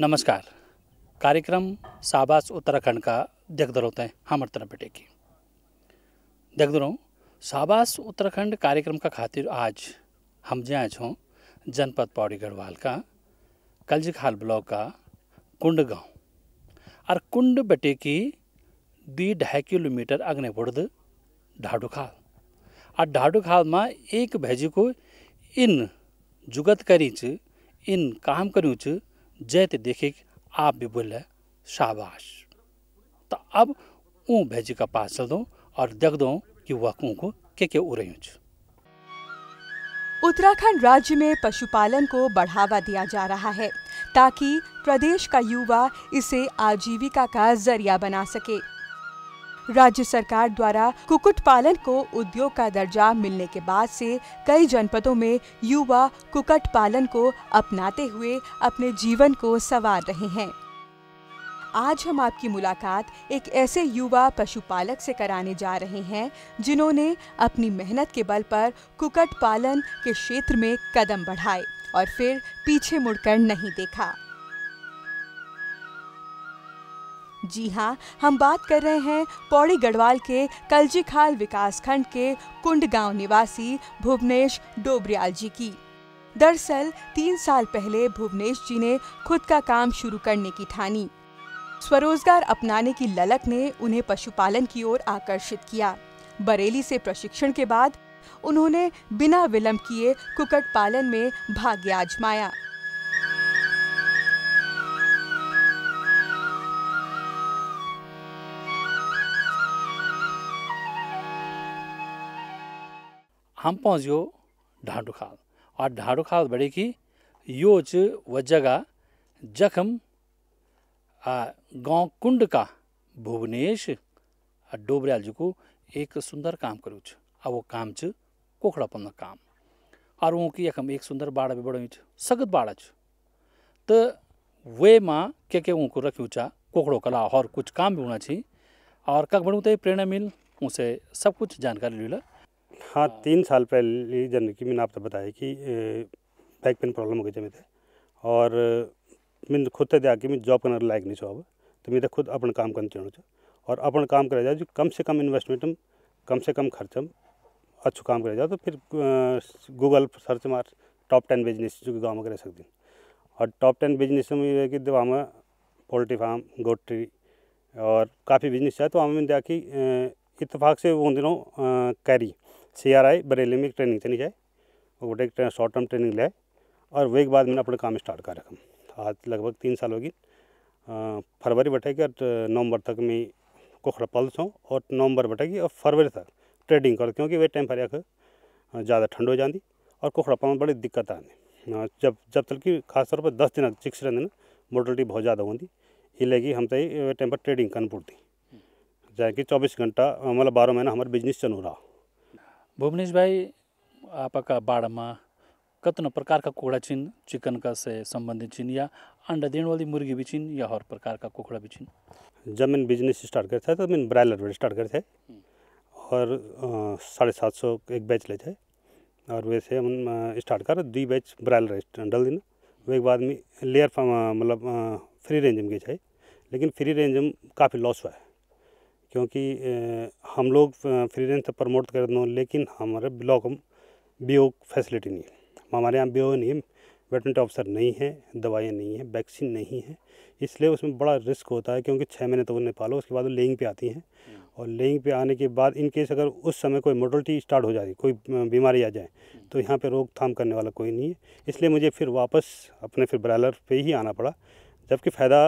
नमस्कार कार्यक्रम शाबाश उत्तराखंड का देख रहते हैं हमारे तरफ बेटे की देख रहो शाबाश उत्तराखंड कार्यक्रम का खातिर आज हम जाए छो जनपद पौड़ी गढ़वाल का कलजीखाल ब्लॉक का कुंड गांव और कुंड बेटे की दी ढाई किलोमीटर अग्नि बुर्द ढाडू खाल और ढाडू खाल में एक भेजी को इन जुगत करीच इन काम करूँ जैत देखिक आप भी बोले शाबाश तो अब ऊ भेजी का पास चल दो और देख दो कि वह कू को के के उड़ उत्तराखंड राज्य में पशुपालन को बढ़ावा दिया जा रहा है ताकि प्रदेश का युवा इसे आजीविका का जरिया बना सके राज्य सरकार द्वारा कुकुट पालन को उद्योग का दर्जा मिलने के बाद से कई जनपदों में युवा कुकुट पालन को अपनाते हुए अपने जीवन को संवार रहे हैं आज हम आपकी मुलाकात एक ऐसे युवा पशुपालक से कराने जा रहे हैं जिन्होंने अपनी मेहनत के बल पर कुकट पालन के क्षेत्र में कदम बढ़ाए और फिर पीछे मुड़कर नहीं देखा जी हाँ हम बात कर रहे हैं पौड़ी गढ़वाल के कलजी खाल खंड के कुंड गांव निवासी भुवनेश डोबरियाल जी की दरअसल तीन साल पहले भुवनेश जी ने खुद का काम शुरू करने की ठानी स्वरोजगार अपनाने की ललक ने उन्हें पशुपालन की ओर आकर्षित किया बरेली से प्रशिक्षण के बाद उन्होंने बिना विलंब किए कुकट पालन में भाग्य आजमाया हम पहुँचो ढांडू खाल और ढांडू खाल बड़े कि यो च जगह जखम गांव कुंड का भुवनेश डोबरियाल जी को एक सुंदर काम करू आ वो काम च कोखड़ापन काम और वो की यखम एक सुंदर बाड़ा भी बड़ी सगत बाड़ा छ तो वे माँ क्या क्या उनको रखू चा कोखड़ो कला और कुछ काम भी होना चाहिए और कख बढ़ू तो प्रेरणा मिल उसे सब कुछ जानकारी लीला हाँ तीन साल पहले जनवरी की मैंने आपको बताया कि बैक पेन प्रॉब्लम हो गई थी मेरे और मैंने खुद दिया तो कि मैं जॉब करने लायक नहीं छो तो तो खुद अपन काम करना चाहूँ और अपन काम करा जाए जो कम से कम इन्वेस्टमेंट कम से कम खर्च हम अच्छा काम करा जाओ तो फिर गूगल सर्च मार टॉप टेन बिजनेस जो गाँव में कर सकते हैं और टॉप टेन बिजनेस में ये है कि वहाँ में पोल्ट्री फार्म गोट्री और काफ़ी बिजनेस है तो हमें दिया कि इतफाक़ से वो दिनों CARI C R I Bareilly में एक ट्रेनिंग चली जाए और गोटे शॉर्ट टर्म ट्रेनिंग लाए और वे के बाद मैंने अपने काम स्टार्ट कर रखा आज लगभग तीन साल होगी फरवरी बैठेगी और नवंबर तक मैं कोखरा पल्स हूँ और नवंबर बैठेगी और फरवरी तक ट्रेडिंग कर क्योंकि वे टाइम पर एक ज़्यादा ठंड हो जाती और कोखरा पल में बड़ी दिक्कत आती जब जब तक कि खासतौर पर दस दिन चिक्स ना मोटलिटी बहुत ज़्यादा होती इसलिए कि हम वे तो टाइम पर ट्रेडिंग करनी पड़ती हम्म। जैसे कि चौबीस घंटा मतलब बारह महीना हमारा बिजनेस चलू रहा भुवनेश भाई आपका बाड़ में कतना प्रकार का कुकड़ा छिन चिकन का से संबंधित छिन या अंडा देने वाली मुर्गी भी छिन या हर प्रकार का कुकड़ा भी छिन जब मैंने बिजनेस स्टार्ट करता थे तो मैंने ब्रायलर स्टार्ट करे थे हम्म। और साढ़े सात सौ एक बैच लेते हैं और वैसे हम स्टार्ट कर दुई बैच ब्रायलर डल दिन वे बाद में लेयर मतलब फ्री रेंज में गए थे लेकिन फ्री रेंज में काफ़ी लॉस हुआ है क्योंकि हम लोग फ्रीलेंस तो प्रमोट कर दो लेकिन हमारे ब्लॉक बी फैसिलिटी नहीं है हमारे यहाँ बी नहीं है वेटनरी ऑफिसर नहीं है दवाइयाँ नहीं हैं वैक्सीन नहीं है इसलिए उसमें बड़ा रिस्क होता है क्योंकि छः महीने तक तो उन्हें पालो उसके बाद वो लेइंग पे आती हैं हम्म। और लेइंग पे आने के बाद इन केस अगर उस समय कोई मोटलिटी स्टार्ट हो जाती कोई बीमारी आ जाए हम्म। तो यहाँ पे रोकथाम करने वाला कोई नहीं है इसलिए मुझे फिर वापस अपने फिर ब्रायलर पर ही आना पड़ा जबकि फ़ायदा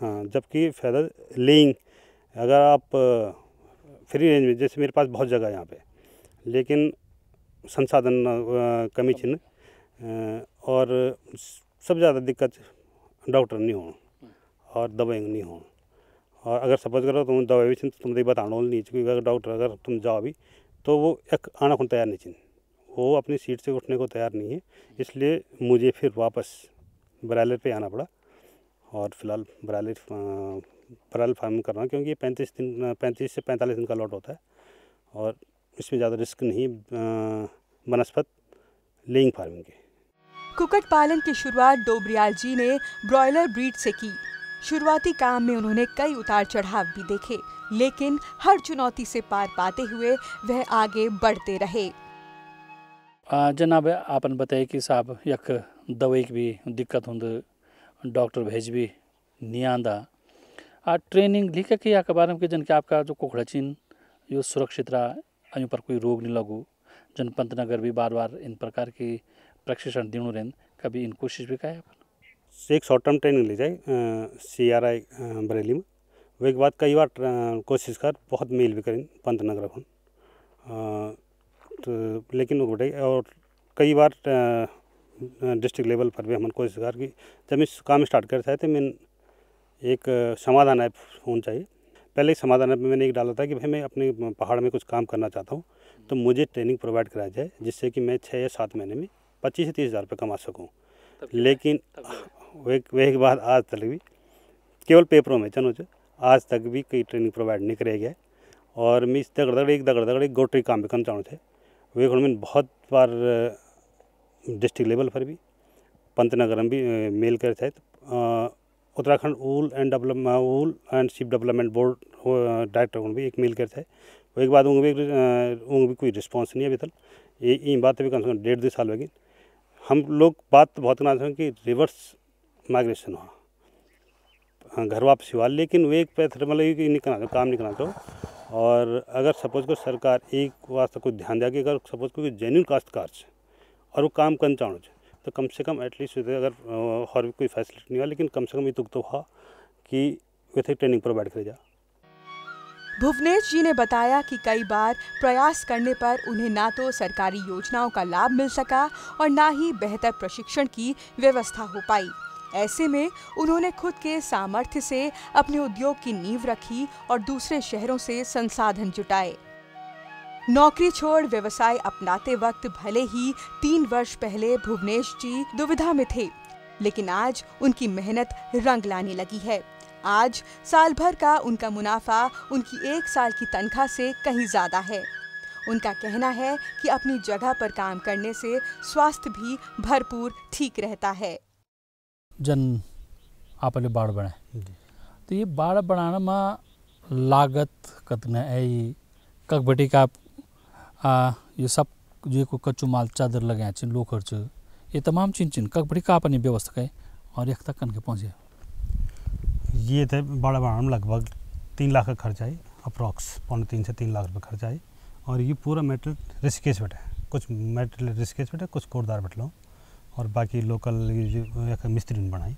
हाँ जबकि फ़ायदा लेइंग अगर आप फ्री रेंज में जैसे मेरे पास बहुत जगह है यहाँ पे लेकिन संसाधन कमी छिन्न और सब ज़्यादा दिक्कत डॉक्टर नहीं हो और दवाई नहीं हो और अगर सपोज करो तुम दवाई भी छिन्न तो तुम बताना नहीं चुकी अगर डॉक्टर अगर तुम जाओ भी तो वो एक आना को तैयार नहीं छिन्न वो अपनी सीट से उठने को तैयार नहीं है इसलिए मुझे फिर वापस बरालर पे आना पड़ा और फिलहाल बरालर फरल फार्म कर रहा हूँ क्योंकि ये पैंतीस दिन पैंतीस से पैंतालीस दिन का लॉट होता है और इसमें ज़्यादा रिस्क नहीं बनस्पत लेइंग फार्मिंग के कुकट पालन की शुरुआत डोबरियाल जी ने ब्रॉयलर ब्रीड से की शुरुआती काम में उन्होंने कई उतार चढ़ाव भी देखे लेकिन हर चुनौती से पार पाते हुए वह आगे बढ़ते रहे जनाब आपने बताया कि साहब यक दवाई की भी दिक्कत होंद डॉक्टर भेज भी नहीं आंदा आ ट्रेनिंग लिखे के या के बारे में कि जन कि आपका जो कोखड़ा चिन्ह यो सुरक्षित रहा यहीं पर कोई रोग नहीं लगू जन पंतनगर भी बार बार इन प्रकार की प्रशिक्षण दिन रहें कभी इन कोशिश भी करें एक शॉर्ट टर्म ट्रेनिंग ली जाए सी आर आई बरेली में वे के बाद कई बार कोशिश कर बहुत मेल भी करें पंतनगर अपन तो लेकिन वो और कई बार डिस्ट्रिक्ट लेवल पर भी हम कोशिश कर कि जब इस काम स्टार्ट करता है तो मैं एक समाधान ऐप होना चाहिए पहले एक समाधान ऐप में मैंने एक डाला था कि भाई मैं अपने पहाड़ में कुछ काम करना चाहता हूँ तो मुझे ट्रेनिंग प्रोवाइड कराई जाए जिससे कि मैं छः या सात महीने में पच्चीस से तीस हज़ार रुपये कमा सकूँ लेकिन एक बात आज तक भी केवल पेपरों में चनो आज तक भी कोई ट्रेनिंग प्रोवाइड नहीं कराई गया और मैं इस दगड़ दगड़ एक दगड़ दगड़ एक गोटरी काम भी करना चाहूँ थे वे मैंने बहुत बार डिस्ट्रिक्ट लेवल पर भी पंतनगर में भी मेल कर थे तो, Uttarakhand wool and develop wool and sheep development board director उन भी एक मेल करते हैं वो एक बात उन भी उन भी कोई रिस्पॉन्स नहीं है अभी तक ये ई बात भी कम से कम डेढ़ दो साल होगी हम लोग बात बहुत करना चाहते हैं कि रिवर्स माइग्रेशन हुआ घर वापसी हुआ लेकिन वे एक पैथर मतलब नहीं करना काम नहीं करना चाहो तो। और अगर सपोज को सरकार एक वास्ते कोई ध्यान दिया कि अगर सपोज को जेन्यून काश्तकार और वो काम करना चाहूँ तो कम से कम एटलीस्ट अगर और भी कोई फैसिलिटी नहीं हुआ लेकिन कम से कम ये दुख तो हुआ कि वैसे ट्रेनिंग प्रोवाइड जा भुवनेश जी ने बताया कि कई बार प्रयास करने पर उन्हें ना तो सरकारी योजनाओं का लाभ मिल सका और ना ही बेहतर प्रशिक्षण की व्यवस्था हो पाई ऐसे में उन्होंने खुद के सामर्थ्य से अपने उद्योग की नींव रखी और दूसरे शहरों से संसाधन जुटाए नौकरी छोड़ व्यवसाय अपनाते वक्त भले ही तीन वर्ष पहले भुवनेश जी दुविधा में थे लेकिन आज उनकी मेहनत रंग लाने लगी है आज साल भर का उनका मुनाफा उनकी एक साल की तनख्वाह से कहीं ज़्यादा है उनका कहना है कि अपनी जगह पर काम करने से स्वास्थ्य भी भरपूर ठीक रहता है जन आप बाढ़ बनाए तो ये बाढ़ बनाना में लागत कतना है ये ककबटी का आप आ, यो सब को कच्चो माल चादर लगाया छिन लोखर छ ये तमाम चीन छिन कक बड़ी का अपनी व्यवस्था है और एक तक कन के पहुँचे ये थे बड़ा बड़ा लगभग तीन लाख का खर्चा है अप्रॉक्स पौने तीन से तीन लाख रुपये खर्चा आई और ये पूरा मेटल ऋषिकेश बैठे है कुछ मेटल ऋषिकेश बैठे कुछ कोटदार लो और बाकी लोकल मिस्त्री ने बनाई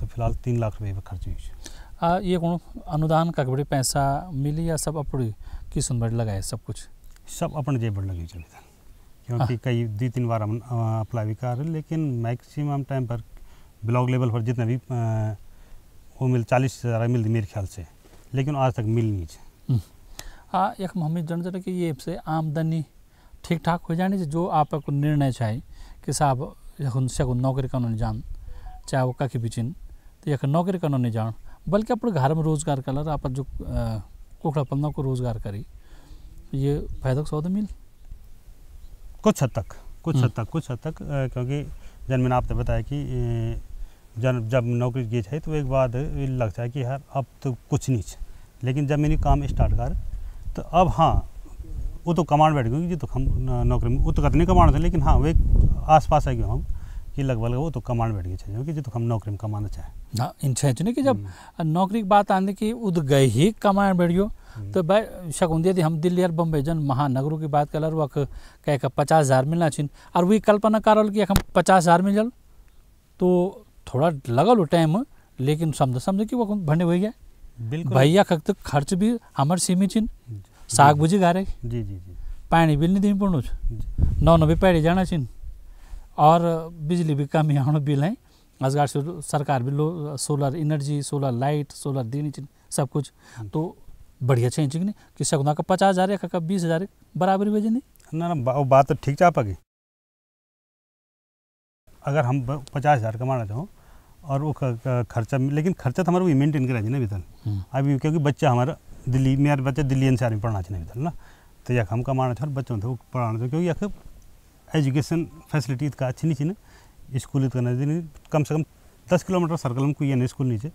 तो फिलहाल तीन लाख रुपये खर्च हुई ये अनुदान का बड़ी पैसा मिली या सब अपनी किस्म बड़ी लगाए सब कुछ सब अपन जेब लगे चले थे हाँ। क्योंकि कई दो तीन बार हम अप्लाई भी कर रहे लेकिन मैक्सिमम टाइम पर ब्लॉक लेवल पर जितने भी वो मिल चालीस हज़ार मिल मेरे ख्याल से लेकिन आज तक मिल नहीं है हम्म। हाँ एक हम जन जरा कि ये से आमदनी ठीक ठाक हो जानी चाहिए जो आपको निर्णय चाहिए कि साहब से नौकरी करना नहीं जान चाहे वो कखी बिचिन तो यख नौकरी करना नहीं जान बल्कि अपने घर में रोजगार कर आप जो कुखड़ा पलना को रोजगार करी ये फायदा तो सौदा मिल कुछ हद तक कुछ हम्म। हद तक कुछ हद तक क्योंकि जन्म आपने बताया कि जन जब नौकरी की है तो एक बात लग जाए कि यार अब तो कुछ नहीं लेकिन जब मैंने काम स्टार्ट कर तो अब हाँ वो तो कमांड बैठ गई जी तो हम नौकरी में वो तो कतने कमांड थे लेकिन हाँ वे आस पास आ गए हम कि लगभग वो तो कमांड बैठ गई चाहिए जी तो हम नौकरी में कमाना चाहे हाँ इन छह कि जब हम्म। नौकरी की बात आने की उद गए ही कमांड बैठ गयो हम्म। तो भाई शकुंदिया यदि हम दिल्ली और बम्बई जन महानगरों की बात कर वक कह का पचास हज़ार मिलना छिन और वही कल्पना करल कि हम पचास हज़ार मिल जल तो थोड़ा लगल टाइम लेकिन समझ समझ कि वो भंडे हो गया भैया तो खर्च भी हमारे सीमित छिन साग भुजी गारे जी जी जी पानी बिल नहीं दिमी पड़ो नौ नौ भी पैड़ी जाना छिन और बिजली भी कम यहाँ बिल है आजकल सरकार भी लो solar energy solar light solar देनी छिन सब कुछ हम्म। तो बढ़िया छे इंचिंग नहीं कि सगुना का पचास हज़ार का बीस हज़ार बराबर भेजे नहीं ना ना बा, बात तो ठीक चाह पागी अगर हम पचास हज़ार कमाना चाहो और वो खर्चा लेकिन खर्चा तो हमारे वही मेंटेन करा ना भीतर अभी हम्म। क्योंकि बच्चा हमारा दिल्ली मेरे बच्चा दिल्ली एन में पढ़ना चाहिए भीतर ना तो यह हम कमाना चाहो बच्चों थे वो तो पढ़ाना चाहो क्योंकि यह एजुकेशन फैसिलिटी का अच्छी नहीं चाहिए स्कूल इतना कम से कम दस किलोमीटर सर्कल में कोई स्कूल नहीं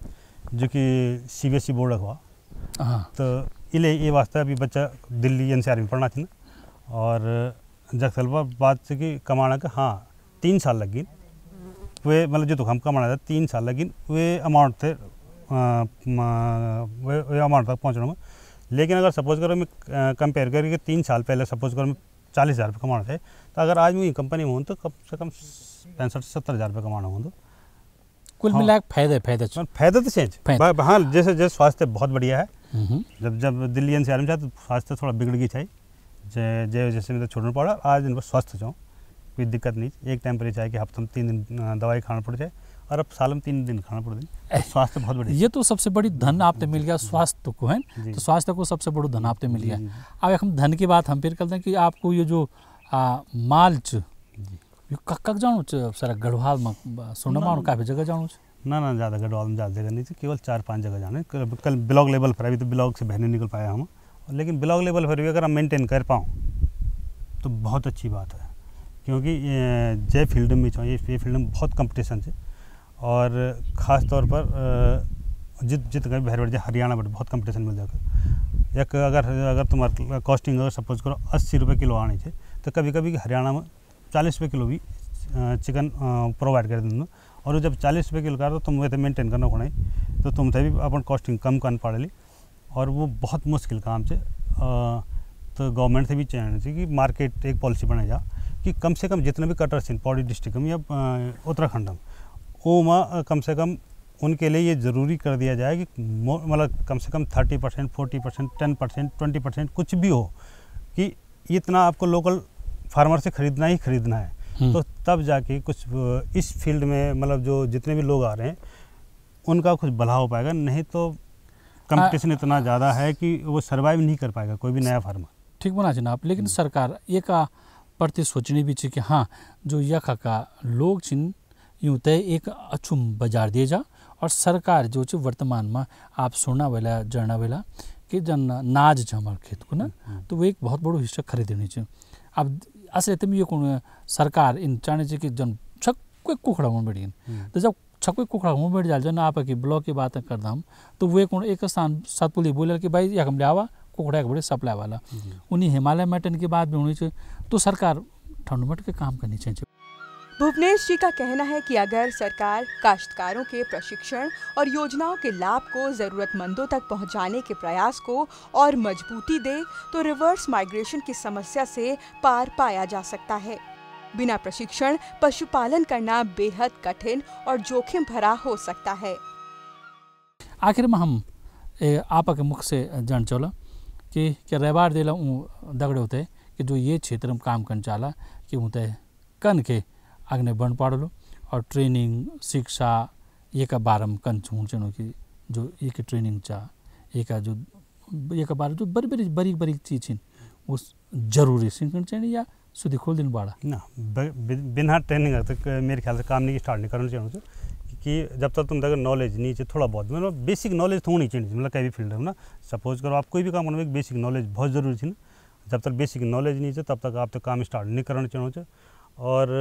जो कि C B S E board हुआ हाँ। तो इले ये वास्ते अभी बच्चा दिल्ली एन में पढ़ना थी और जगसलवा बात से कि कमाना का हाँ तीन साल लगी वे मतलब जो तो हम कमाना था तीन साल लगी वे अमाउंट थे आ, वे, वे अमाउंट तक पहुँचने में लेकिन अगर सपोज करो मैं कंपेयर करके तीन साल पहले सपोज करो मैं चालीस हज़ार रुपये कमाना थे तो अगर आज मैं कंपनी में हूँ तो कम से कम पैंसठ सत्तर हज़ार रुपये कमाना हूँ तो कुल हाँ। मिला फायदे फायदे फायदे तो चेंज हाँ, तो हाँ जैसे जैसे स्वास्थ्य बहुत बढ़िया है जब जब दिल्ली एन में तो स्वास्थ्य थोड़ा बिगड़ गई थी जे जे जैसे मैं तो छोड़ना पड़ा आज दिन स्वस्थ छो कोई दिक्कत नहीं एक टाइम पर चाहिए कि हफ्ते में तीन दिन दवाई खाना पड़ जाए और अब साल में तीन दिन खाना पड़ जाए तो स्वास्थ्य बहुत बढ़िया ये तो सबसे बड़ी धन आपने मिल गया स्वास्थ्य को है तो स्वास्थ्य को सबसे बड़ा धन आपने मिल गया अब हम धन की बात हम फिर करते हैं कि आपको ये जो मालच કક કક જાણું ना ना ज़्यादा गढ़वाल में ज़्यादा जगह नहीं थी केवल चार पाँच जगह जाने कल ब्लॉक लेवल पर अभी तो ब्लॉक से बहने निकल पाया हम लेकिन ब्लॉक लेवल पर भी अगर हम मेंटेन कर पाऊँ तो बहुत अच्छी बात है क्योंकि जय फील्ड में चाहिए ये फील्ड में बहुत कंपटीशन है और ख़ास तौर पर जित जित कर भैरवड़ जाए हरियाणा बट बहुत कंपटीशन मिल जाएगा एक अगर अगर तुम्हारा कॉस्टिंग अगर सपोज करो अस्सी रुपये किलो आने से तो कभी कभी हरियाणा में चालीस रुपये किलो भी चिकन प्रोवाइड कर दूँ और जब चालीस रुपये किलो कर दो तुम वे मेंटेन करना पड़े तो तुम थे तो भी अपन कॉस्टिंग कम करना ली और वो बहुत मुश्किल काम से तो गवर्नमेंट से भी चाहिए थी कि मार्केट एक पॉलिसी बनाई जा कि कम से कम जितने भी कटर्स हैं पौड़ी डिस्ट्रिक्ट में या उत्तराखंड में वो माँ कम से कम उनके लिए ये ज़रूरी कर दिया जाए कि मतलब कम से कम thirty percent forty percent ten percent twenty percent कुछ भी हो कि इतना आपको लोकल फार्मर से खरीदना ही खरीदना है हम्म। तो तब जाके कुछ इस फील्ड में मतलब जो जितने भी लोग आ रहे हैं उनका कुछ भला हो पाएगा नहीं तो कंपटीशन इतना ज़्यादा है कि वो सर्वाइव नहीं कर पाएगा कोई भी नया फार्मर ठीक बना जनाब लेकिन हम्म। सरकार ये का प्रति सोचनी भी चाहिए कि हाँ जो यखा का लोग छिन यूँ तय एक अच्छू बाजार दिए जा और सरकार जो छ वर्तमान में आप सुनना वेला जानना वेला कि जन नाज छ हमारे खेत को ना हम्म। तो वो एक बहुत बड़ो हिस्सा खरीदनी चाहिए अब असले तुम ये कोण सरकार इन चाणेचे कि जन छक्के कुखड़ा हों बैठ तो जब छक्के कुखड़ा हों बैठ जाए जन आपकी ब्लॉक की बात कर दाम तो वे कोण एक स्थान सतपुली बोले कि भाई यकम आवा कुखड़ा बड़े सप्लाई वाला उन्हीं हिमालय मेटन की बात भी होनी चाहिए तो सरकार ठंड मट के काम करनी चाहिए भुवनेश जी का कहना है कि अगर सरकार काश्तकारों के प्रशिक्षण और योजनाओं के लाभ को ज़रूरतमंदों तक पहुंचाने के प्रयास को और मजबूती दे तो रिवर्स माइग्रेशन की समस्या से पार पाया जा सकता है बिना प्रशिक्षण पशुपालन करना बेहद कठिन और जोखिम भरा हो सकता है आखिर में हम आपके आपा के मुख से जान चला कि क्या रेवार दिला दगड़े होते कि जो ये क्षेत्र में काम करने चाला कि उते कन के आग्ने बन पड़ो और ट्रेनिंग शिक्षा ये का में कंच हूँ कि जो एक ट्रेनिंग चा ये का जो ये का बारे जो बड़ी बड़ी बड़ी बड़ी चीज छिन वो जरूरी सिंकन चाहिए या सुधी खोल दिन बाड़ा ना बिना ट्रेनिंग तक मेरे ख्याल से काम नहीं स्टार्ट नहीं करना चाहिए कि जब तक तुम तक नॉलेज नहीं चाहिए थोड़ा बहुत मतलब बेसिक नॉलेज तो होनी चाहिए मतलब कहीं भी फील्ड में ना सपोज करो आप कोई भी काम करना बेसिक नॉलेज बहुत जरूरी थी ना जब तक बेसिक नॉलेज नहीं चाहिए तब तक आप तो काम स्टार्ट नहीं करना चाहिए और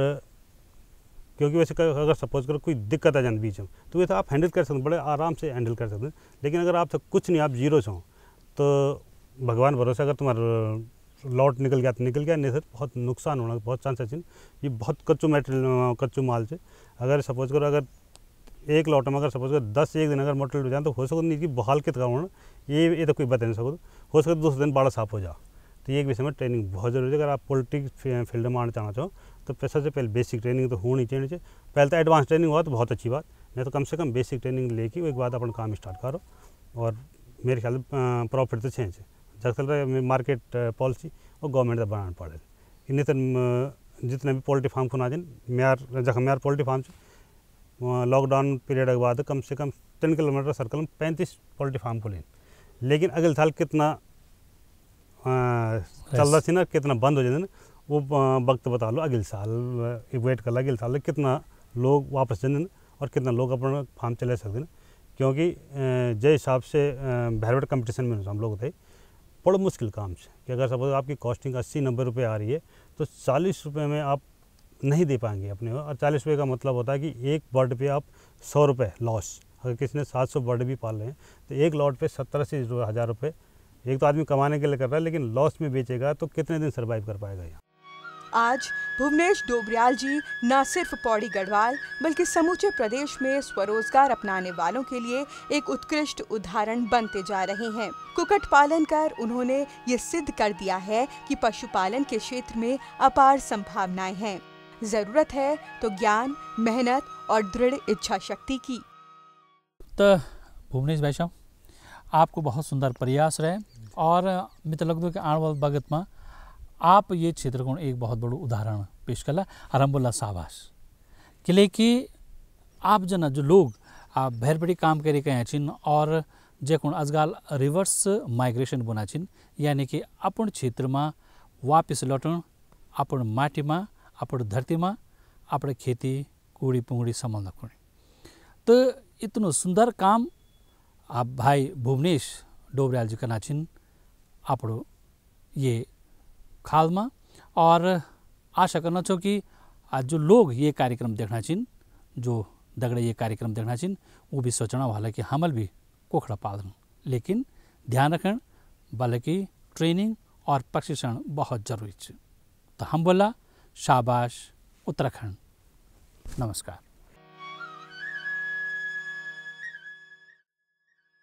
क्योंकि वैसे अगर सपोज करो कोई दिक्कत आ जाती बीच में तो वैसे तो आप हैंडल कर सकते बड़े आराम से हैंडल कर सकते हैं लेकिन अगर आपसे कुछ नहीं आप जीरो से हो तो भगवान भरोसा अगर तुम्हारा लॉट निकल गया तो निकल गया नहीं सर तो बहुत नुकसान होना बहुत चांसेस हैं ये बहुत कच्चू मेटेरियल कच्चू माल से अगर सपोज करो अगर एक लॉट में अगर सपोज करो दस एक दिन अगर मोटर जाए तो हो सकता नहीं कि बहाल के होना ये ये तो कोई बता नहीं सको हो सकता दूसरे दिन बाड़ा साफ हो जाए तो ये एक विषय में ट्रेनिंग बहुत ज़रूरी है अगर आप पॉलिटिक्स फील्ड में आना चाहना चाहो तो सबसे पहले बेसिक ट्रेनिंग तो होनी चाहिए चाहिए पहले तो एडवांस ट्रेनिंग हुआ तो बहुत अच्छी बात नहीं तो कम से कम बेसिक ट्रेनिंग लेके एक बात अपन काम स्टार्ट करो और मेरे ख्याल प्रॉफिट तो चेंज है ज़्यादातर मार्केट पॉलिसी और गवर्नमेंट का तो बनाना पड़े इन्हें तो जितने भी पोल्ट्री फार्म खुना दिन म्यार जखम म्यार पोल्ट्री फार्म से लॉकडाउन पीरियड के बाद कम से कम तीन किलोमीटर सर्कल में पैंतीस पोल्ट्री फार्म खुले लेकिन अगले साल कितना चल रहा थी ना कितना बंद हो जाते ना वो वक्त बता लो अगले साल वेट कर लो अगले साल कितना लोग वापस जाते और कितना लोग अपना फार्म चला सकते हैं क्योंकि जय हिसाब से भैरवट कंपटीशन में हम लोग थे बड़ा मुश्किल काम से कि अगर सपोज आपकी कॉस्टिंग अस्सी नब्बे रुपये आ रही है तो चालीस रुपये में आप नहीं दे पाएंगे अपने और चालीस रुपये का मतलब होता है कि एक बर्ड पे आप सौ रुपये लॉस अगर किसी ने सात सौ बर्ड भी पाल रहे हैं तो एक लॉट पे सत्तर अस्सी हज़ार रुपये एक तो आदमी कमाने के लिए कर रहा है लेकिन लॉस में बेचेगा तो कितने दिन सर्वाइव कर पाएगा यहाँ आज भुवनेश डोबरियाल जी न सिर्फ पौड़ी गढ़वाल बल्कि समूचे प्रदेश में स्वरोजगार अपनाने वालों के लिए एक उत्कृष्ट उदाहरण बनते जा रहे हैं कुकट पालन कर उन्होंने ये सिद्ध कर दिया है कि पशुपालन के क्षेत्र में अपार संभावनाएं हैं जरूरत है तो ज्ञान मेहनत और दृढ़ इच्छा शक्ति की तो भुवनेश भाई आपको बहुत सुंदर प्रयास रहे और मित्र लगदो कि आने वाले वक्त में आप ये क्षेत्र को एक बहुत बड़ो उदाहरण पेश कला और हम बोला साबास किले कि आप जना जो लोग आप भैरपटी काम करे गया छिन और जे आजकल रिवर्स माइग्रेशन बना छिन यानी कि अपन क्षेत्र में वापिस लौटन अपन माटी में अपन धरती में अपने खेती कूड़ी पुंगड़ी संभाल तो इतनो सुंदर काम आप भाई भुवनेश डोबरियाल जी का नाचिन आप ये खालमा और आशा करना छो कि आज जो लोग ये कार्यक्रम देखना छिन जो दगड़े ये कार्यक्रम देखना छिन वो भी सोचना वाला कि हमल भी कोखड़ा पालन लेकिन ध्यान रखें बल्कि ट्रेनिंग और प्रशिक्षण बहुत जरूरी है तो हम बोला शाबाश उत्तराखंड नमस्कार